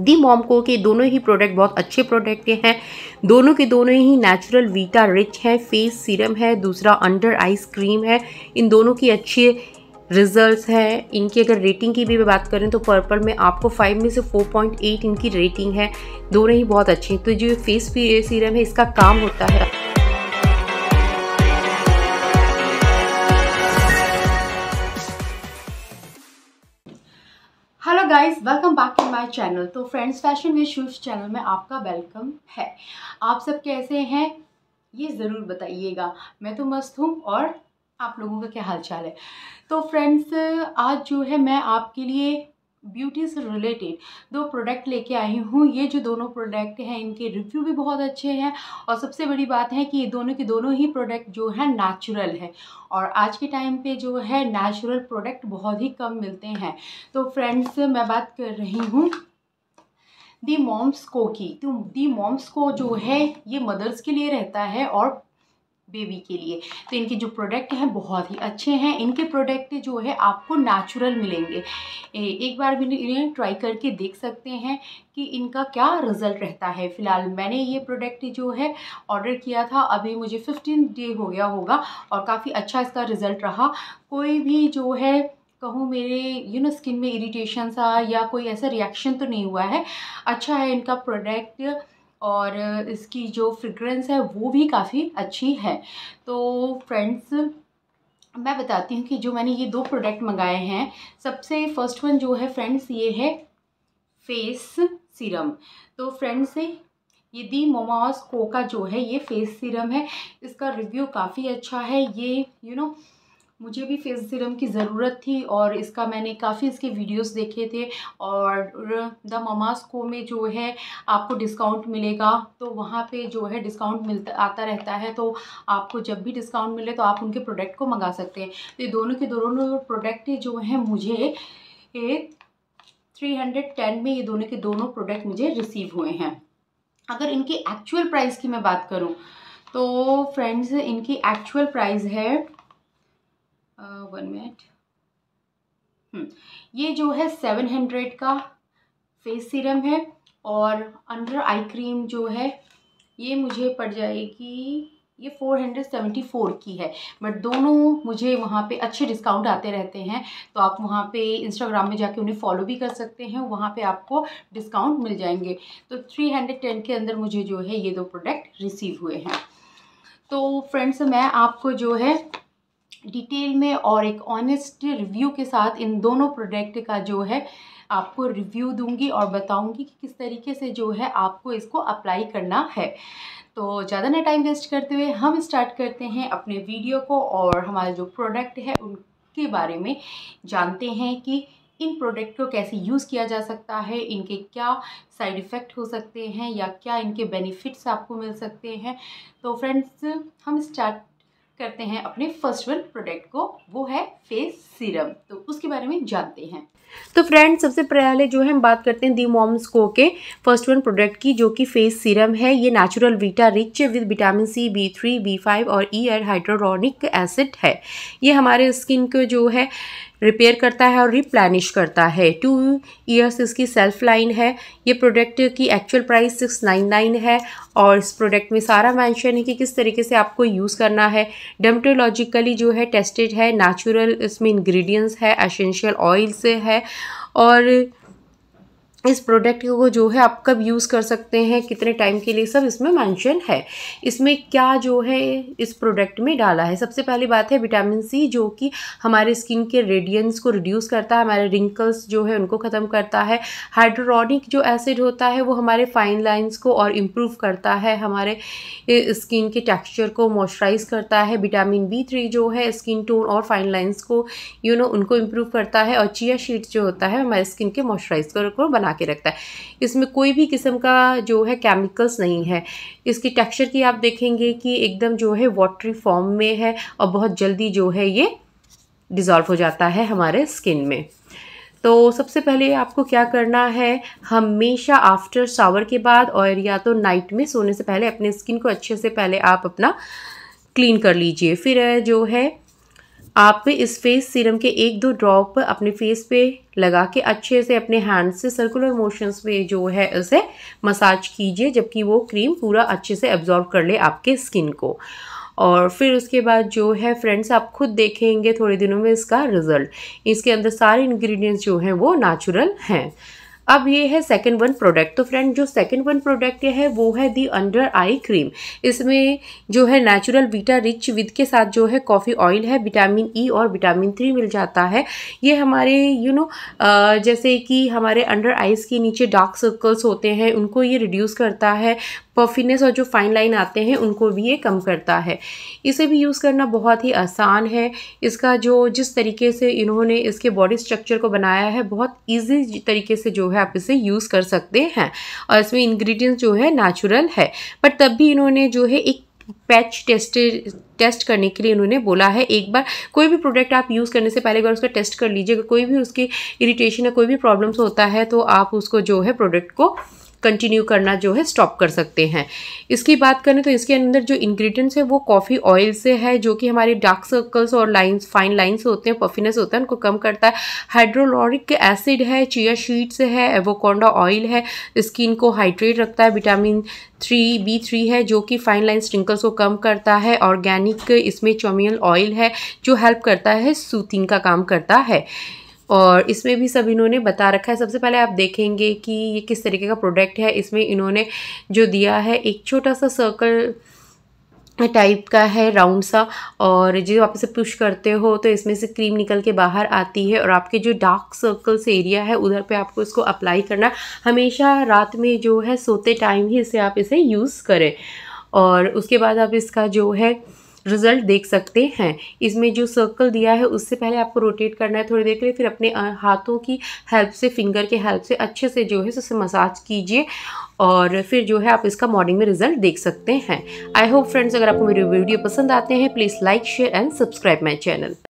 दी मॉमको के दोनों ही प्रोडक्ट बहुत अच्छे प्रोडक्ट हैं दोनों के दोनों ही नेचुरल वीटा रिच हैं फेस सीरम है दूसरा अंडर आइस क्रीम है इन दोनों की अच्छी रिजल्ट्स हैं इनकी अगर रेटिंग की भी बात करें तो पर्पल में आपको 5 में से 4.8 इनकी रेटिंग है दोनों ही बहुत अच्छे हैं तो जो फेस सीरम है इसका काम होता है hello guys welcome back to my channel तो friends fashion with shoes channel में आपका वेलकम है आप सब कैसे हैं ये ज़रूर बताइएगा मैं तो मस्त हूँ और आप लोगों का क्या हाल चाल है तो फ्रेंड्स आज जो है मैं आपके लिए ब्यूटी से रिलेटेड दो प्रोडक्ट लेके आई हूँ ये जो दोनों प्रोडक्ट हैं इनके रिव्यू भी बहुत अच्छे हैं और सबसे बड़ी बात है कि ये दोनों के दोनों ही प्रोडक्ट जो है नेचुरल है और आज के टाइम पे जो है नेचुरल प्रोडक्ट बहुत ही कम मिलते हैं तो फ्रेंड्स मैं बात कर रही हूँ दी मॉम्स को की तो दी मॉम्स को जो है ये मदर्स के लिए रहता है और बेबी के लिए तो इनके जो प्रोडक्ट हैं बहुत ही अच्छे हैं इनके प्रोडक्ट जो है आपको नेचुरल मिलेंगे एक बार भी इन्हें ट्राई करके देख सकते हैं कि इनका क्या रिज़ल्ट रहता है फ़िलहाल मैंने ये प्रोडक्ट जो है ऑर्डर किया था अभी मुझे फिफ्टीन डे हो गया होगा और काफ़ी अच्छा इसका रिज़ल्ट रहा कोई भी जो है कहूँ मेरे यू नो स्किन में इरीटेशन सा या कोई ऐसा रिएक्शन तो नहीं हुआ है अच्छा है इनका प्रोडक्ट और इसकी जो फ्रेग्रेंस है वो भी काफ़ी अच्छी है तो फ्रेंड्स मैं बताती हूँ कि जो मैंने ये दो प्रोडक्ट मंगाए हैं सबसे फर्स्ट वन जो है फ्रेंड्स ये है फेस सीरम तो फ्रेंड्स ये दी मोमास को का जो है ये फेस सीरम है इसका रिव्यू काफ़ी अच्छा है ये यू you नो know, मुझे भी फेस सीरम की ज़रूरत थी और इसका मैंने काफ़ी इसके वीडियोस देखे थे और द ममाज को में जो है आपको डिस्काउंट मिलेगा तो वहाँ पे जो है डिस्काउंट मिलता आता रहता है तो आपको जब भी डिस्काउंट मिले तो आप उनके प्रोडक्ट को मंगा सकते हैं तो ये दोनों के दोनों प्रोडक्ट जो हैं मुझे थ्री हंड्रेड टेन में ये दोनों के दोनों प्रोडक्ट मुझे रिसीव हुए हैं अगर इनकी एक्चुअल प्राइस की मैं बात करूँ तो फ्रेंड्स इनकी एक्चुअल प्राइस है वन मिनट हम्म, ये जो है सेवन हंड्रेड का फेस सीरम है और अंडर आई क्रीम जो है ये मुझे पड़ जाएगी ये फ़ोर हंड्रेड सेवेंटी फ़ोर की है बट दोनों मुझे वहाँ पे अच्छे डिस्काउंट आते रहते हैं तो आप वहाँ पे इंस्टाग्राम में जाके उन्हें फॉलो भी कर सकते हैं वहाँ पे आपको डिस्काउंट मिल जाएंगे तो थ्री हंड्रेड टेन के अंदर मुझे जो है ये दो प्रोडक्ट रिसीव हुए हैं तो फ्रेंड्स मैं आपको जो है डिटेल में और एक ऑनेस्ट रिव्यू के साथ इन दोनों प्रोडक्ट का जो है आपको रिव्यू दूंगी और बताऊंगी कि किस तरीके से जो है आपको इसको अप्लाई करना है तो ज़्यादा ना टाइम वेस्ट करते हुए हम स्टार्ट करते हैं अपने वीडियो को और हमारे जो प्रोडक्ट है उनके बारे में जानते हैं कि इन प्रोडक्ट को कैसे यूज़ किया जा सकता है इनके क्या साइड इफ़ेक्ट हो सकते हैं या क्या इनके बेनिफिट्स आपको मिल सकते हैं तो फ्रेंड्स हम स्टार्ट करते हैं अपने फर्स्ट वन प्रोडक्ट को वो है फेस सीरम तो उसके बारे में जानते हैं तो फ्रेंड सबसे पहले जो है हम बात करते हैं दी मॉम्स को के फर्स्ट वन प्रोडक्ट की जो कि फेस सीरम है ये natural vita rich with vitamin C B three B five और ई एर हाइड्रोरॉनिक एसिड है ये हमारे स्किन को जो है रिपेयर करता है और रिप्लानिश करता है टू ईयर्स इसकी सेल्फ लाइन है ये प्रोडक्ट की actual price six nine nine है और इस प्रोडक्ट में सारा मेंशन है कि किस तरीके से आपको यूज़ करना है डर्मटोलॉजिकली जो है टेस्टेड है नेचुरल इसमें इंग्रेडिएंट्स है एसेंशियल ऑयल से है और इस प्रोडक्ट को जो है आप कब यूज़ कर सकते हैं कितने टाइम के लिए सब इसमें मेंशन है इसमें क्या जो है इस प्रोडक्ट में डाला है सबसे पहली बात है विटामिन सी जो कि हमारे स्किन के रेडियंस को रिड्यूस करता है हमारे रिंकल्स जो है उनको ख़त्म करता है हाइड्रोनिक जो एसिड होता है वो हमारे फाइन लाइन्स को और इम्प्रूव करता है हमारे स्किन के टेक्स्चर को मॉइस्चराइज करता है विटामिन बी थ्री जो है स्किन टोन और फाइन लाइन्स को यू you नो know, उनको इम्प्रूव करता है और चिया शीट जो होता है हमारे स्किन के मॉइस्चराइज को बना बना के रखता है इसमें कोई भी किस्म का जो है केमिकल्स नहीं है इसकी टेक्सचर की आप देखेंगे कि एकदम जो है वाटरी फॉर्म में है और बहुत जल्दी जो है ये डिज़ोल्व हो जाता है हमारे स्किन में तो सबसे पहले आपको क्या करना है हमेशा आफ्टर शावर के बाद और या तो नाइट में सोने से पहले अपने स्किन को अच्छे से पहले आप अपना क्लीन कर लीजिए फिर जो है आप इस फेस सीरम के एक दो ड्रॉप अपने फेस पे लगा के अच्छे से अपने हैंड से सर्कुलर मोशंस में जो है उसे मसाज कीजिए जबकि वो क्रीम पूरा अच्छे से एब्जॉर्व कर ले आपके स्किन को और फिर उसके बाद जो है फ्रेंड्स आप खुद देखेंगे थोड़े दिनों में इसका रिज़ल्ट इसके अंदर सारे इंग्रेडिएंट्स जो हैं वो नेचुरल हैं अब ये है सेकेंड वन प्रोडक्ट तो फ्रेंड जो सेकेंड वन प्रोडक्ट है वो है दी अंडर आई क्रीम इसमें जो है नेचुरल बीटा रिच विद के साथ जो है कॉफ़ी ऑयल है विटामिन ई e और विटामिन थ्री मिल जाता है ये हमारे यू you नो know, जैसे कि हमारे अंडर आइज़ के नीचे डार्क सर्कल्स होते हैं उनको ये रिड्यूस करता है पफिनेस और जो फाइन लाइन आते हैं उनको भी ये कम करता है इसे भी यूज़ करना बहुत ही आसान है इसका जो जिस तरीके से इन्होंने इसके बॉडी स्ट्रक्चर को बनाया है बहुत ईजी तरीके से जो है आप इसे यूज़ कर सकते हैं और इसमें इंग्रेडिएंट्स जो है नेचुरल है बट तब भी इन्होंने जो है एक पैच टेस्ट टेस्ट करने के लिए इन्होंने बोला है एक बार कोई भी प्रोडक्ट आप यूज़ करने से पहले एक बार उसका टेस्ट कर लीजिएगा कोई भी उसकी इरिटेशन या कोई भी प्रॉब्लम्स होता है तो आप उसको जो है प्रोडक्ट को कंटिन्यू करना जो है स्टॉप कर सकते हैं इसकी बात करें तो इसके अंदर जो इंग्रेडिएंट्स हैं वो कॉफ़ी ऑयल से है जो कि हमारे डार्क सर्कल्स और लाइंस फाइन लाइंस होते हैं पफिनेस होता है उनको कम करता है हाइड्रोलोरिक एसिड है चिया शीट्स है एवोकोंडा ऑयल है स्किन को हाइड्रेट रखता है विटामिन थ्री बी थ्री है जो कि फाइन लाइन स्ट्रिंकल्स को कम करता है ऑर्गेनिक इसमें चोमियल ऑयल है जो हेल्प करता है सूथिंग का काम करता है और इसमें भी सब इन्होंने बता रखा है सबसे पहले आप देखेंगे कि ये किस तरीके का प्रोडक्ट है इसमें इन्होंने जो दिया है एक छोटा सा सर्कल टाइप का है राउंड सा और जो आप इसे पुश करते हो तो इसमें से क्रीम निकल के बाहर आती है और आपके जो डार्क सर्कल्स एरिया है उधर पे आपको इसको अप्लाई करना हमेशा रात में जो है सोते टाइम ही इसे आप इसे यूज़ करें और उसके बाद आप इसका जो है रिजल्ट देख सकते हैं इसमें जो सर्कल दिया है उससे पहले आपको रोटेट करना है थोड़ी देर के लिए फिर अपने हाथों की हेल्प से फिंगर के हेल्प से अच्छे से जो है उससे मसाज कीजिए और फिर जो है आप इसका मॉर्निंग में रिजल्ट देख सकते हैं आई होप फ्रेंड्स अगर आपको मेरे वीडियो पसंद आते हैं please like share and subscribe my channel